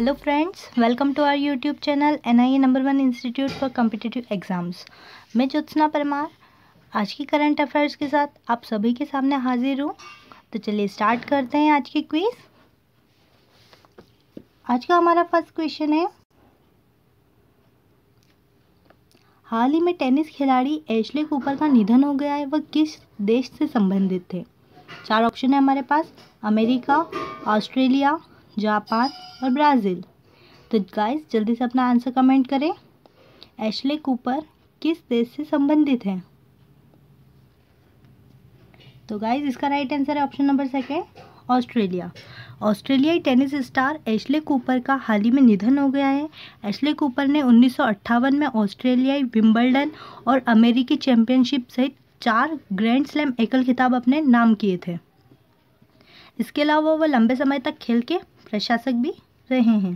hello friends welcome to our YouTube channel N I A number one institute for competitive exams मैं ज्योत्सना परमार आज की current affairs के साथ आप सभी के सामने हाजिर हूँ तो चलिए स्टार्ट करते हैं आज की क्विज आज का हमारा फर्स्ट क्वेश्चन है हाल ही में टेनिस खिलाड़ी एशले कूपर का निधन हो गया है वह किस देश से संबंधित थे चार ऑप्शन है हमारे पास अमेरिका ऑस्ट्रेलिया जापान और ब्राज़ील तो गाइस जल्दी से अपना आंसर कमेंट करें एशले कूपर किस देश से संबंधित हैं तो गाइस इसका राइट आंसर है ऑप्शन नंबर सेकेंड ऑस्ट्रेलिया ऑस्ट्रेलियाई टेनिस स्टार एशले कूपर का हाल ही में निधन हो गया है एशले कूपर ने उन्नीस में ऑस्ट्रेलियाई विम्बलडन और अमेरिकी चैंपियनशिप सहित चार ग्रैंड स्लैम एकल खिताब अपने नाम किए थे इसके अलावा वह लंबे समय तक खेल के प्रशासक भी रहे हैं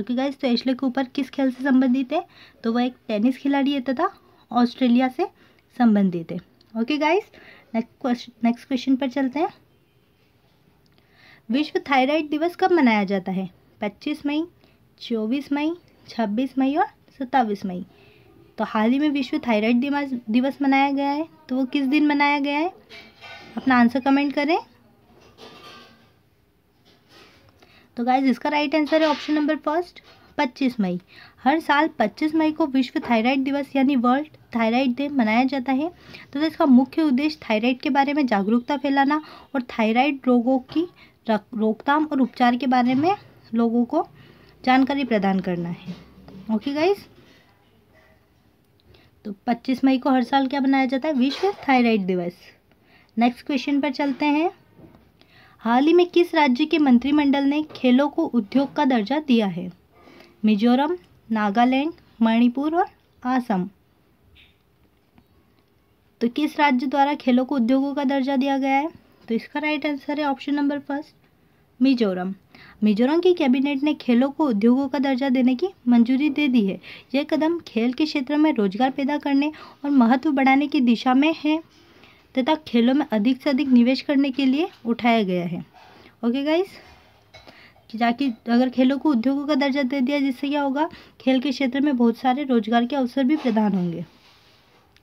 ओके गाइज तो एशले कूपर किस खेल से संबंधित है तो वह एक टेनिस खिलाड़ी है तथा ऑस्ट्रेलिया से संबंधित है okay guys next next question पर चलते हैं विश्व थायराइड दिवस कब मनाया जाता है 25 मई 24 मई 26 मई और सत्ताईस मई तो हाल ही में विश्व थायराइड दिवस दिवस मनाया गया है तो वो किस दिन मनाया गया है अपना आंसर कमेंट करें तो गाइज इसका राइट आंसर है ऑप्शन नंबर फर्स्ट 25 मई हर साल 25 मई को विश्व थायराइड दिवस यानी वर्ल्ड थायराइड डे मनाया जाता है तो इसका मुख्य उद्देश्य थायराइड के बारे में जागरूकता फैलाना और थायराइड रोगों की रोकथाम और उपचार के बारे में लोगों को जानकारी प्रदान करना है ओके गाइज तो 25 मई को हर साल क्या मनाया जाता है विश्व थायराइड दिवस नेक्स्ट क्वेश्चन पर चलते हैं हाल ही में किस राज्य के मंत्रिमंडल ने खेलों को उद्योग का दर्जा दिया है मिजोरम नागालैंड मणिपुर और आसम तो किस राज्य द्वारा खेलों को उद्योगों का दर्जा दिया गया है तो इसका राइट आंसर है option number first Mizoram Mizoram की कैबिनेट ने खेलों को उद्योगों का दर्जा देने की मंजूरी दे दी है यह कदम खेल के क्षेत्र में रोजगार पैदा करने और महत्व बढ़ाने की दिशा में है तथा खेलों में अधिक से अधिक निवेश करने के लिए उठाया गया है ओके गाइस ताकि अगर खेलों को उद्योगों का दर्जा दे दिया जिससे क्या होगा खेल के क्षेत्र में बहुत सारे रोजगार के अवसर भी प्रदान होंगे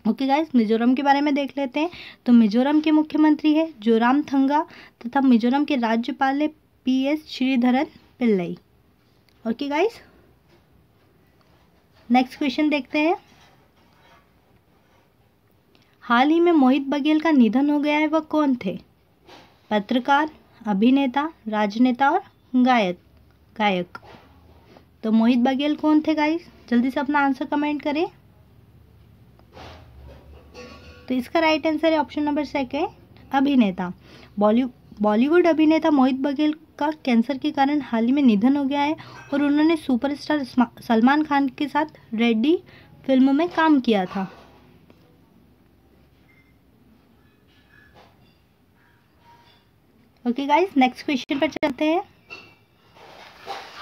ओके गाइस मिजोरम के बारे में देख लेते हैं तो मिजोरम के मुख्यमंत्री है जोराम थंगा तथा मिजोरम के राज्यपाल है P S Sreedharan Pillai okay guys next question देखते हैं हाल ही में मोहित बघेल का निधन हो गया है वह कौन थे पत्रकार अभिनेता राजनेता और गायक गायक तो मोहित बघेल कौन थे गाइस जल्दी से अपना आंसर कमेंट करें तो इसका राइट आंसर है ऑप्शन नंबर सेकेंड अभिनेता बॉलीवुड बॉलीवुड अभिनेता मोहित बघेल का कैंसर के कारण हाल ही में निधन हो गया है और उन्होंने सुपरस्टार सलमान खान के साथ रेड्डी फिल्म में काम किया था ओके गाइस नेक्स्ट क्वेश्चन पर चलते हैं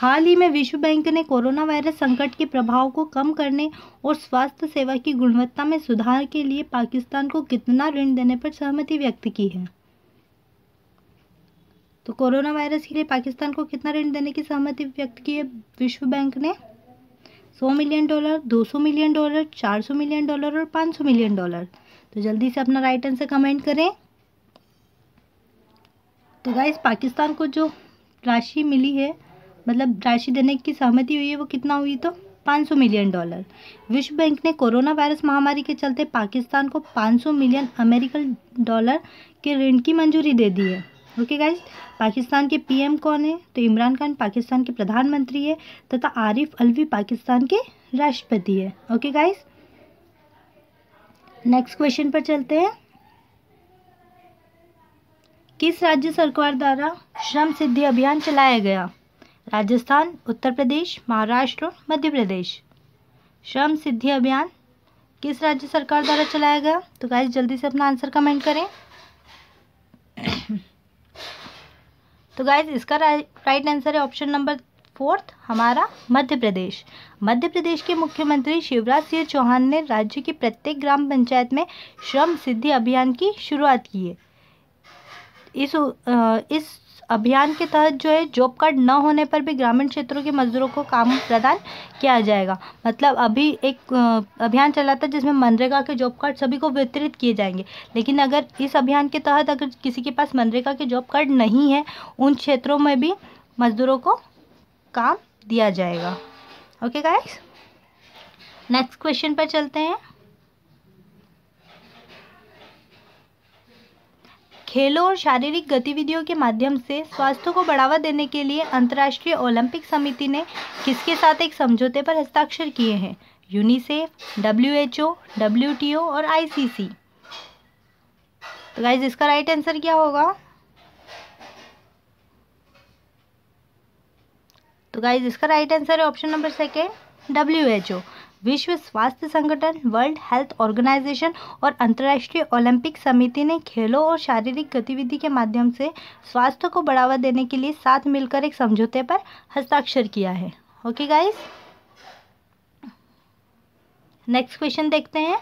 हाल ही में विश्व बैंक ने कोरोना वायरस संकट के प्रभाव को कम करने और स्वास्थ्य सेवा की गुणवत्ता में सुधार के लिए पाकिस्तान को कितना ऋण देने पर सहमति व्यक्त की है तो कोरोना वायरस के लिए पाकिस्तान को कितना ऋण देने की सहमति व्यक्त की है विश्व बैंक ने 100 million dollar 200 million dollar 400 million dollar और 500 मिलियन डॉलर तो जल्दी से अपना राइट आंसर कमेंट करें तो गाइस पाकिस्तान को जो राशि मिली है मतलब राशि देने की सहमति हुई है वो कितना हुई तो 500 मिलियन डॉलर विश्व बैंक ने कोरोना वायरस महामारी के चलते पाकिस्तान को 500 मिलियन अमेरिकन डॉलर के ऋण की मंजूरी दे दी है ओके okay गाइज पाकिस्तान के पीएम कौन है तो इमरान खान पाकिस्तान के प्रधानमंत्री है तथा आरिफ अलवी पाकिस्तान के राष्ट्रपति है ओके गाइज नेक्स्ट क्वेश्चन पर चलते हैं किस राज्य सरकार द्वारा श्रम सिद्धि अभियान चलाया गया राजस्थान उत्तर प्रदेश महाराष्ट्र और मध्य प्रदेश श्रम सिद्धि अभियान किस राज्य सरकार द्वारा चलाया गया तो गाइस जल्दी से अपना आंसर कमेंट करें तो गाइस इसका राइट आंसर है ऑप्शन नंबर फोर्थ हमारा मध्य प्रदेश मध्य प्रदेश के मुख्यमंत्री शिवराज सिंह चौहान ने राज्य की प्रत्येक ग्राम पंचायत में श्रम सिद्धि अभियान की शुरुआत की है इस इस अभियान के तहत जो है जॉब कार्ड न होने पर भी ग्रामीण क्षेत्रों के मज़दूरों को काम प्रदान किया जाएगा मतलब अभी एक अभियान चला था जिसमें मनरेगा के जॉब कार्ड सभी को वितरित किए जाएंगे लेकिन अगर इस अभियान के तहत अगर किसी के पास मनरेगा के जॉब कार्ड नहीं है उन क्षेत्रों में भी मज़दूरों को काम दिया जाएगा ओके गाइस नेक्स्ट क्वेश्चन पर चलते हैं खेलों और शारीरिक गतिविधियों के माध्यम से स्वास्थ्य को बढ़ावा देने के लिए अंतर्राष्ट्रीय ओलंपिक समिति ने किसके साथ एक समझौते पर हस्ताक्षर किए हैं यूनिसेफ डब्ल्यूएचओ डब्ल्यूटीओ और आईसीसी तो गाइज इसका राइट आंसर क्या होगा तो गाइज इसका राइट आंसर है option number second W H O विश्व स्वास्थ्य संगठन वर्ल्ड हेल्थ ऑर्गेनाइजेशन और अंतर्राष्ट्रीय ओलंपिक समिति ने खेलों और शारीरिक गतिविधि के माध्यम से स्वास्थ्य को बढ़ावा देने के लिए साथ मिलकर एक समझौते पर हस्ताक्षर किया है ओके गाइस नेक्स्ट क्वेश्चन देखते हैं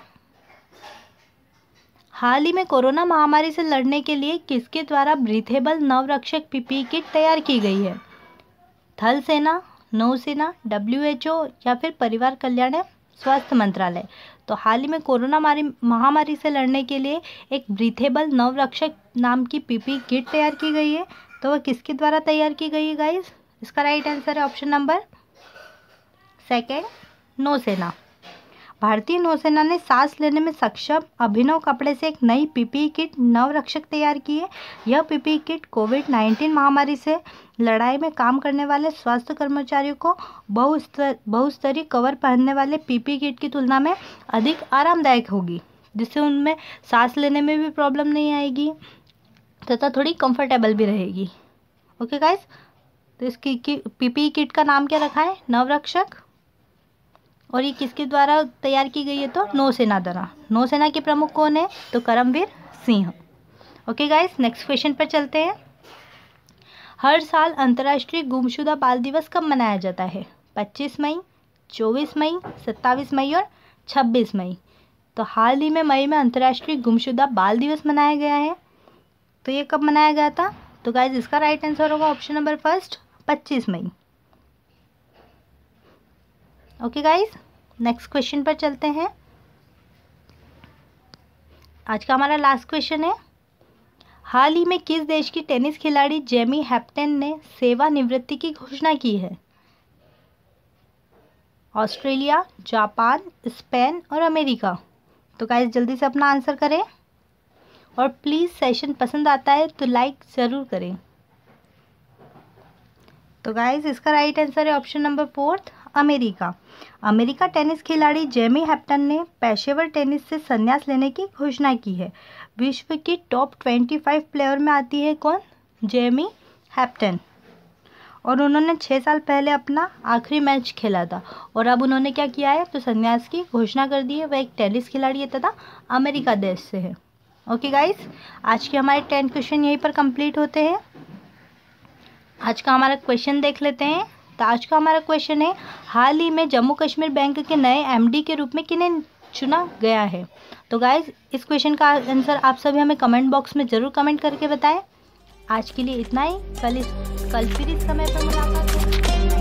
हाल ही में कोरोना महामारी से लड़ने के लिए किसके द्वारा ब्रीथेबल नवरक्षक पीपी किट तैयार की गई है थल सेना नौसेना डब्ल्यूएचओ या फिर परिवार कल्याण स्वास्थ्य मंत्रालय तो हाल ही में कोरोना मारी महामारी से लड़ने के लिए एक ब्रीथेबल नवरक्षक नाम की पीपी किट तैयार की गई है तो वह किसके द्वारा तैयार की गई है गाइज इसका राइट आंसर है ऑप्शन नंबर सेकेंड नौसेना भारतीय नौसेना ने सांस लेने में सक्षम अभिनव कपड़े से एक नई पीपीई किट नवरक्षक तैयार की है यह पीपीई किट कोविड 19 महामारी से लड़ाई में काम करने वाले स्वास्थ्य कर्मचारियों को बहुस्तर बहुस्तरीय कवर पहनने वाले पीपीई किट की तुलना में अधिक आरामदायक होगी जिससे उनमें सांस लेने में भी प्रॉब्लम नहीं आएगी तथा थोड़ी कंफर्टेबल भी रहेगी ओके गाइस तो इसकी पीपीई किट का नाम क्या रखा है नवरक्षक और ये किसके द्वारा तैयार की गई है तो नौसेना द्वारा नौसेना के प्रमुख कौन है तो Karamvir Singh okay guys next question पर चलते हैं हर साल अंतर्राष्ट्रीय गुमशुदा बाल दिवस कब मनाया जाता है 25 मई 24 मई 27 मई और 26 मई तो हाल ही में मई में अंतर्राष्ट्रीय गुमशुदा बाल दिवस मनाया गया है तो ये कब मनाया गया था तो गाइज इसका राइट आंसर होगा ऑप्शन नंबर फर्स्ट पच्चीस मई ओके गाइस नेक्स्ट क्वेश्चन पर चलते हैं आज का हमारा लास्ट क्वेश्चन है हाल ही में किस देश की टेनिस खिलाड़ी जेमी हैप्टन ने सेवानिवृत्ति की घोषणा की है ऑस्ट्रेलिया जापान स्पेन और अमेरिका तो गाइस जल्दी से अपना आंसर करें और प्लीज़ सेशन पसंद आता है तो लाइक ज़रूर करें तो गाइस इसका राइट आंसर है option number fourth America America tennis खिलाड़ी जेमी हैप्टन ने पेशेवर टेनिस से संन्यास लेने की घोषणा की है विश्व की टॉप ट्वेंटी फाइव प्लेयर में आती है कौन जेमी हैप्टन और उन्होंने छः साल पहले अपना आखिरी मैच खेला था और अब उन्होंने क्या किया है तो संन्यास की घोषणा कर दी है वह एक टेनिस खिलाड़ी है तथा अमेरिका देश से है ओके गाइस आज के हमारे टेन क्वेश्चन यहीं पर कंप्लीट होते हैं आज का हमारा क्वेश्चन देख लेते हैं तो आज का हमारा क्वेश्चन है हाल ही में जम्मू कश्मीर बैंक के नए एमडी के रूप में किन्हें चुना गया है तो गाइज इस क्वेश्चन का आंसर आप सभी हमें कमेंट बॉक्स में ज़रूर कमेंट करके बताएं आज के लिए इतना ही कल इस कल फिर इस समय पर मुलाकात